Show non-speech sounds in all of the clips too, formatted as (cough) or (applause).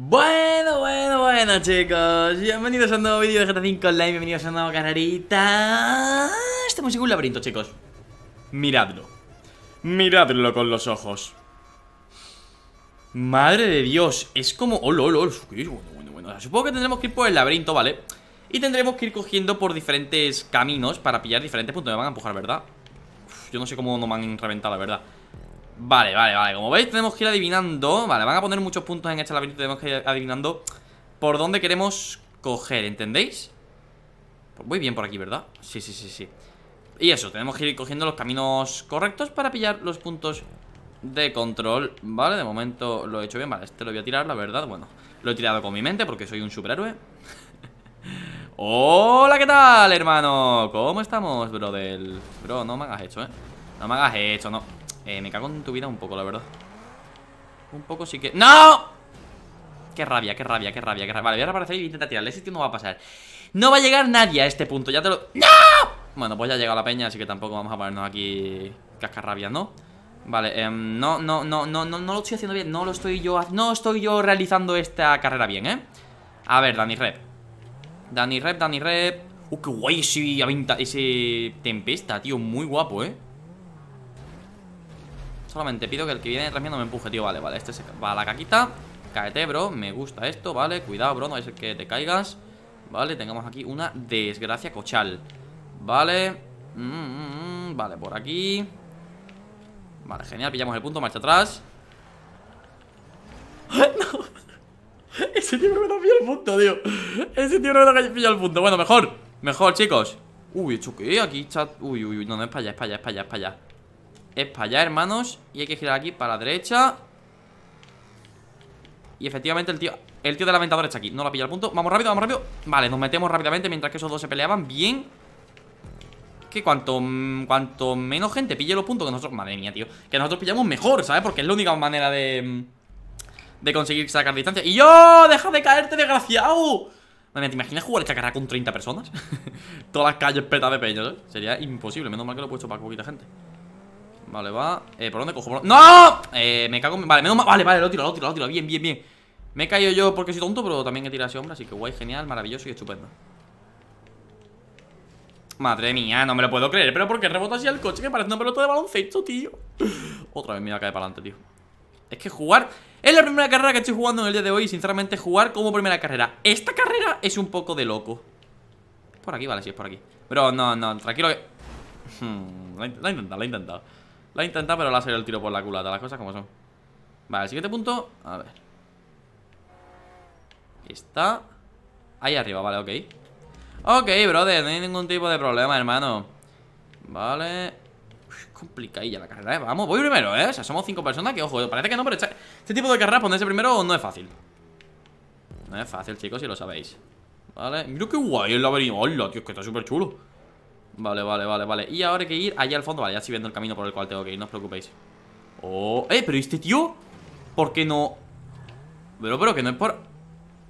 Bueno, bueno, bueno chicos, bienvenidos a un nuevo vídeo de GTA 5 Online, bienvenidos a una nueva carrerita Estamos en un laberinto chicos Miradlo, miradlo con los ojos Madre de Dios, es como... oh, oh, Bueno, bueno, bueno. Supongo que tendremos que ir por el laberinto, ¿vale? Y tendremos que ir cogiendo por diferentes caminos para pillar diferentes puntos Me van a empujar, ¿verdad? yo no sé cómo no me han reventado, la verdad Vale, vale, vale, como veis tenemos que ir adivinando Vale, van a poner muchos puntos en este laberinto Tenemos que ir adivinando por dónde queremos coger, ¿entendéis? Voy bien por aquí, ¿verdad? Sí, sí, sí, sí Y eso, tenemos que ir cogiendo los caminos correctos para pillar los puntos de control Vale, de momento lo he hecho bien Vale, este lo voy a tirar, la verdad, bueno Lo he tirado con mi mente porque soy un superhéroe (laughs) Hola, ¿qué tal, hermano? ¿Cómo estamos, brother? Bro, no me hagas hecho, ¿eh? No me hagas hecho, no eh, me cago en tu vida un poco, la verdad Un poco sí que... ¡No! Qué rabia, qué rabia, qué rabia, qué rabia Vale, voy a reaparecer y voy tirarle Ese tío no va a pasar No va a llegar nadie a este punto, ya te lo... ¡No! Bueno, pues ya ha la peña, así que tampoco vamos a ponernos aquí cascarrabias, ¿no? Vale, em, no, no, no, no, no, no lo estoy haciendo bien No lo estoy yo... No estoy yo realizando esta carrera bien, ¿eh? A ver, Dani Rep Dani Rep, Dani Rep Uh, qué guay ese, ese Tempesta, tío, muy guapo, ¿eh? Solamente pido que el que viene detrás mío no me empuje, tío Vale, vale, este se va a la caquita Cáete, bro, me gusta esto, vale Cuidado, bro, no es el que te caigas Vale, tengamos aquí una desgracia cochal Vale mm, Vale, por aquí Vale, genial, pillamos el punto, marcha atrás (laughs) no. Ese tío no me pillado el punto, tío Ese tío no me pillado el punto Bueno, mejor, mejor, chicos Uy, ¿esto qué? Aquí está... Uy, uy, uy, no, no, es para allá, es para allá, es para allá, es para allá es para allá, hermanos Y hay que girar aquí para la derecha Y efectivamente el tío El tío del aventador está aquí, no la pilla el punto Vamos rápido, vamos rápido Vale, nos metemos rápidamente mientras que esos dos se peleaban Bien que cuanto, cuanto menos gente pille los puntos que nosotros Madre mía, tío Que nosotros pillamos mejor, ¿sabes? Porque es la única manera de... De conseguir sacar distancia ¡Y yo! ¡Deja de caerte, desgraciado! ¿te imaginas jugar esta carrera con 30 personas? (laughs) Todas las calles petas de peños ¿eh? Sería imposible, menos mal que lo he puesto para poquita gente Vale, va eh, ¿Por dónde cojo? ¡No! Eh, me cago en... Vale, Vale, vale, lo tiro, lo tiro, lo tiro Bien, bien, bien Me he caído yo porque soy tonto Pero también he tirado ese hombre Así que guay, genial, maravilloso y estupendo Madre mía, no me lo puedo creer Pero porque rebota así el coche? Que parece una pelota de baloncesto, tío Otra vez me va a caer para adelante, tío Es que jugar... Es la primera carrera que estoy jugando en el día de hoy y Sinceramente, jugar como primera carrera Esta carrera es un poco de loco Por aquí, vale, sí, es por aquí Pero no, no, tranquilo que... la (laughs) he intentado, la he intentado la ha intentado, pero le ha salido el tiro por la culata. Las cosas como son. Vale, siguiente punto. A ver. Está. Ahí arriba, vale, ok. Ok, brother, no hay ningún tipo de problema, hermano. Vale. complicadilla la carrera, ¿eh? Vamos, voy primero, ¿eh? O sea, somos cinco personas que, ojo, parece que no, pero este, tipo de carreras ponerse primero no es fácil. No es fácil, chicos, si lo sabéis. Vale. Mira qué guay el laberinto. Hola, tío, que está súper chulo. Vale, vale, vale, vale Y ahora hay que ir allá al fondo Vale, ya estoy viendo el camino por el cual tengo que ir, no os preocupéis Oh, eh, pero este tío ¿Por qué no? Pero, pero, que no es por...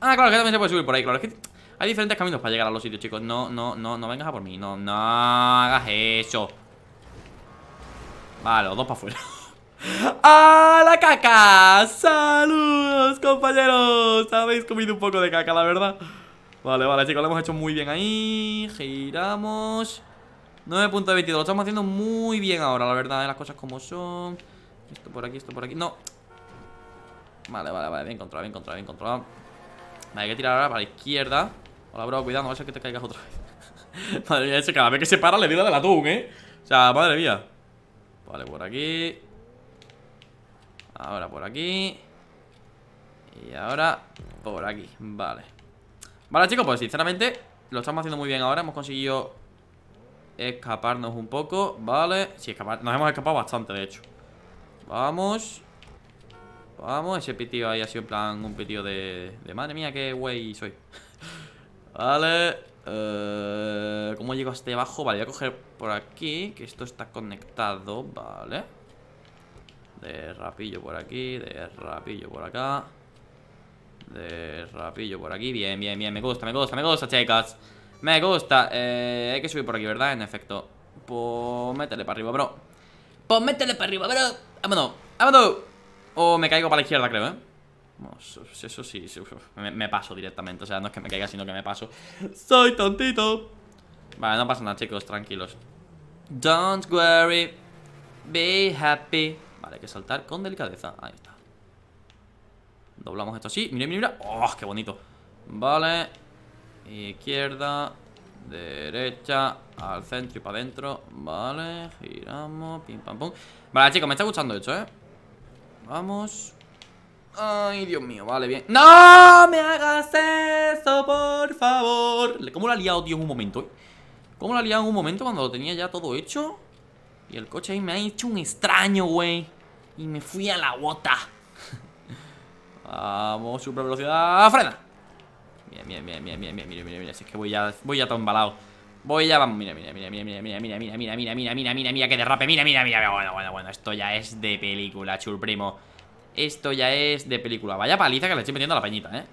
Ah, claro, que también se puede subir por ahí, claro que hay diferentes caminos para llegar a los sitios, chicos No, no, no, no vengas a por mí No, no hagas eso Vale, los dos para afuera (laughs) ¡A la caca! ¡Saludos, compañeros! Habéis comido un poco de caca, la verdad Vale, vale, chicos, lo hemos hecho muy bien ahí Giramos 9.22, lo estamos haciendo muy bien ahora, la verdad, ¿eh? las cosas como son Esto por aquí, esto por aquí, no Vale, vale, vale, bien controlado, bien controlado, bien controlado Vale, hay que tirar ahora para la izquierda Hola, bro, cuidado, no vaya a que te caigas otra vez (laughs) Madre mía, ese cada vez que se para le dio la del ¿eh? O sea, madre mía Vale, por aquí Ahora por aquí Y ahora por aquí, vale Vale, chicos, pues sinceramente Lo estamos haciendo muy bien ahora Hemos conseguido Escaparnos un poco, vale Sí, escapar, nos hemos escapado bastante, de hecho Vamos Vamos, ese pitido ahí ha sido en plan un pitido de... de madre mía, qué güey soy (laughs) Vale eh, ¿Cómo llego hasta abajo? Vale, voy a coger por aquí Que esto está conectado, vale De rapillo por aquí De rapillo por acá De rapillo por aquí Bien, bien, bien Me gusta, me gusta, me gusta, chicas me gusta. Eh, hay que subir por aquí, ¿verdad? En efecto. Pues métele para arriba, bro. Pues métele para arriba, bro. Vámonos, vámonos. O me caigo para la izquierda, creo, ¿eh? Eso sí, me, me, paso directamente O sea, no es que me caiga, sino que me paso Soy tontito Vale, no pasa nada, chicos, tranquilos Don't worry Be happy Vale, hay que saltar con delicadeza Ahí está Doblamos esto así Mira, mira, mira Oh, qué bonito Vale Izquierda, derecha, al centro y para adentro Vale, giramos, pim pam pum Vale, chicos, me está gustando esto, ¿eh? Vamos Ay, Dios mío, vale, bien ¡No me hagas eso, por favor! ¿Cómo lo ha liado, tío, en un momento, eh? ¿Cómo lo ha liado en un momento cuando lo tenía ya todo hecho? Y el coche ahí me ha hecho un extraño, güey Y me fui a la bota (laughs) Vamos, super velocidad, frena mira, mira, mira, mira, mira, mira, mira, mira, mira, es que voy ya, voy ya tombalado. Voy ya, vamos, mira, mira, mira, mira, mira, mira, mira, mira, mira, mira, mira, mira, mira, que derrape, mira, mira, mira, bueno, bueno, bueno, esto ya es de película, chul primo. Esto ya es de película. Vaya paliza que le estoy metiendo a la pañita, ¿eh?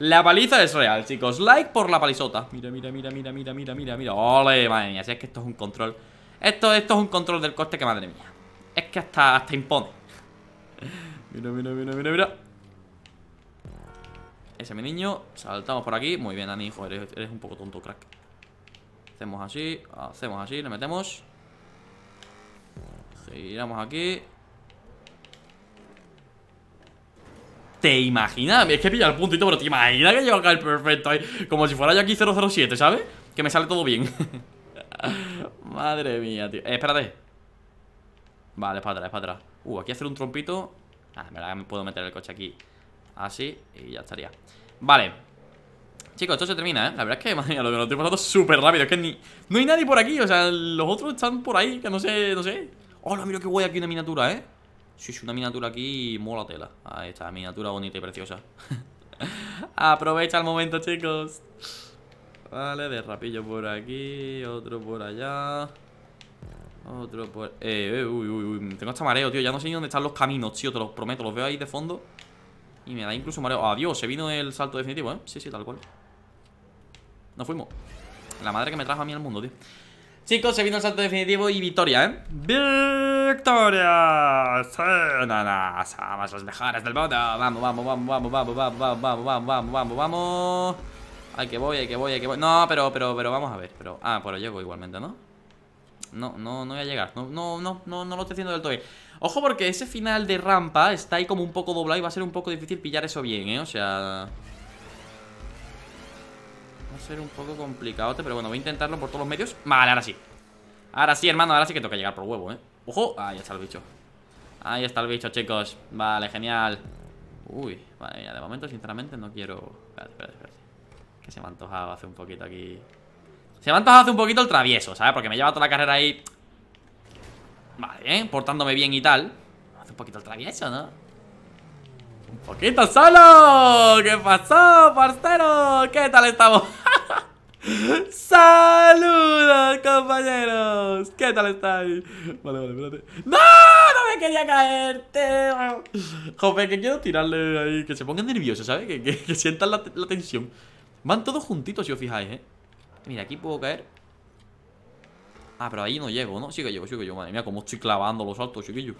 La paliza es real, chicos. Like por la palizota. Mira, mira, mira, mira, mira, mira, mira, mira. Ole, madre mía, si es que esto es un control. Esto, esto es un control del coste que madre mía. Es que hasta, hasta impone. mira, mira, mira, mira, mira. Ese mi niño. Saltamos por aquí. Muy bien, Dani, hijo. Eres, un poco tonto, crack. Hacemos así. Hacemos así. Le metemos. Giramos aquí. ¿Te imaginas? Es que pilla el puntito, pero te imaginas que lleva acá el perfecto ahí. Como si fuera yo aquí 007, ¿sabes? Que me sale todo bien. (laughs) Madre mía, tío. Eh, espérate. Vale, es para atrás, es para atrás. Uh, aquí hacer un trompito. Ah, me puedo meter el coche aquí. Así y ya estaría Vale Chicos, esto se termina, ¿eh? La verdad es que, (laughs) madre mía, lo, estoy pasando súper rápido Es que ni... No hay nadie por aquí, o sea, los otros están por ahí Que no sé, no sé Hola, mira qué guay aquí una miniatura, ¿eh? Sí, es una miniatura aquí, mola tela Ahí está, miniatura bonita y preciosa (laughs) Aprovecha el momento, chicos Vale, de rapillo por aquí Otro por allá Otro por... Eh, eh, uy, uy, uy Tengo hasta mareo, tío Ya no sé ni dónde están los caminos, tío Te los prometo Los veo ahí de fondo y me da incluso mareo. Adiós, se vino el salto definitivo, ¿eh? Sí, sí, tal cual. Nos fuimos. La madre que me trajo a mí al mundo, tío. Chicos, se vino el salto definitivo y victoria, ¿eh? ¡Victoria! Sí, mejores del mundo. Vamos, vamos, vamos, vamos, vamos, vamos, vamos, vamos, vamos, vamos, vamos. Hay que voy, hay que voy, hay que voy. No, pero, pero, pero vamos a ver. Pero, ah, pero llego igualmente, ¿no? No, no, no voy a llegar. No, no, no, no, no lo estoy haciendo del todo bien. Ojo porque ese final de rampa está ahí como un poco doblado y va a ser un poco difícil pillar eso bien, ¿eh? O sea... Va a ser un poco complicado, pero bueno, voy a intentarlo por todos los medios. Vale, ahora sí. Ahora sí, hermano, ahora sí que toca llegar por huevo, ¿eh? ¡Ojo! Ahí está el bicho. Ahí está el bicho, chicos. Vale, genial. Uy, vale, de momento, sinceramente, no quiero... Espérate, espérate, espérate. Que se me ha antojado hace un poquito aquí... Se me ha antojado hace un poquito el travieso, ¿sabes? Porque me he llevado toda la carrera ahí Vale, ¿eh? portándome bien y tal Hace un poquito el travieso, ¿no? ¡Un poquito solo! ¿Qué pasó, parcero? ¿Qué tal estamos? (laughs) ¡Saludos, compañeros! ¿Qué tal estáis? Vale, vale, espérate ¡No! ¡No me quería caerte! Joder, que quiero tirarle ahí Que se pongan nerviosos, ¿sabes? Que, sientan la, la tensión Van todos juntitos, si os fijáis, ¿eh? Mira, aquí puedo caer Ah, pero ahí no llego, ¿no? Sí que llego, sí Madre mía, cómo estoy clavando los saltos, chiquillo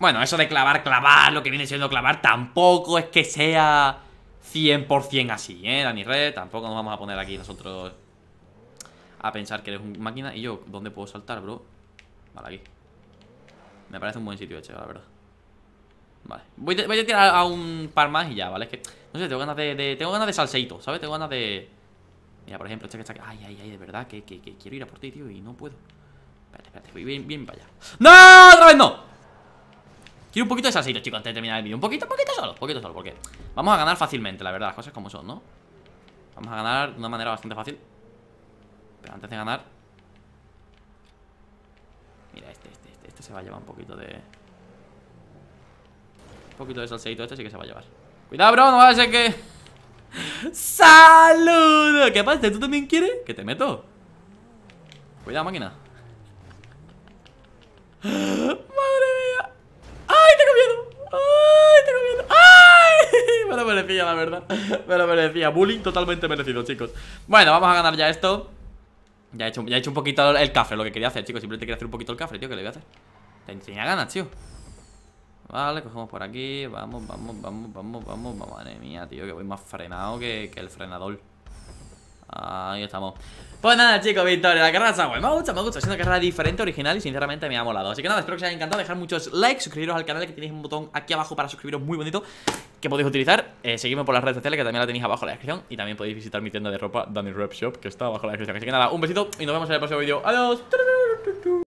Bueno, eso de clavar, clavar Lo que viene siendo clavar Tampoco es que sea 100% así, ¿eh? Dani Red, tampoco nos vamos a poner aquí nosotros A pensar que eres un máquina Y yo, ¿dónde puedo saltar, bro? Vale, aquí Me parece un buen sitio, este, la verdad Vale, voy, a tirar a un par más y ya, ¿vale? Es que, no sé, tengo ganas de, de Tengo ganas de salseito, ¿sabes? Tengo ganas de... Mira, por ejemplo, este que está Ay, ay, ay, de verdad, que, quiero ir a por ti, tío, y no puedo. Espérate, espérate, voy bien, bien para allá. ¡No! ¡Otra vez no! Quiero un poquito de salsito, chicos, antes de terminar el vídeo. Un poquito, un poquito solo, poquito solo, porque vamos a ganar fácilmente, la verdad, las cosas como son, ¿no? Vamos a ganar de una manera bastante fácil. Pero antes de ganar. Mira, este, este, este, este se va a llevar un poquito de. Un poquito de salseito, este sí que se va a llevar. Cuidado, bro, no va a ser que. ¡Saludo! ¿Qué pasa? ¿Tú también quieres? ¿Que te meto? Cuidado, máquina. ¡Madre mía! ¡Ay, tengo miedo! ¡Ay, tengo miedo! ¡Ay! (laughs) Me lo merecía, la verdad. Me lo merecía. Bullying totalmente merecido, chicos. Bueno, vamos a ganar ya esto. Ya he hecho, un poquito el café, lo que quería hacer, chicos. Simplemente quería hacer un poquito el café, tío, que le voy a hacer. Te Tenía ganas, tío. Vale, cogemos por aquí. Vamos, vamos, vamos, vamos, vamos. vamos. Madre mía, tío, que voy más frenado que, que el frenador. Ahí estamos Pues nada chicos, victoria La carrera de buena Me gustado, me gusta Es una carrera diferente, original Y sinceramente me ha molado Así que nada, espero que os haya encantado Dejar muchos likes Suscribiros al canal Que tenéis un botón aquí abajo Para suscribiros muy bonito Que podéis utilizar eh, Seguidme por las redes sociales Que también la tenéis abajo en la descripción Y también podéis visitar mi tienda de ropa Danny Rep Shop Que está abajo en la descripción Así que nada, un besito Y nos vemos en el próximo vídeo Adiós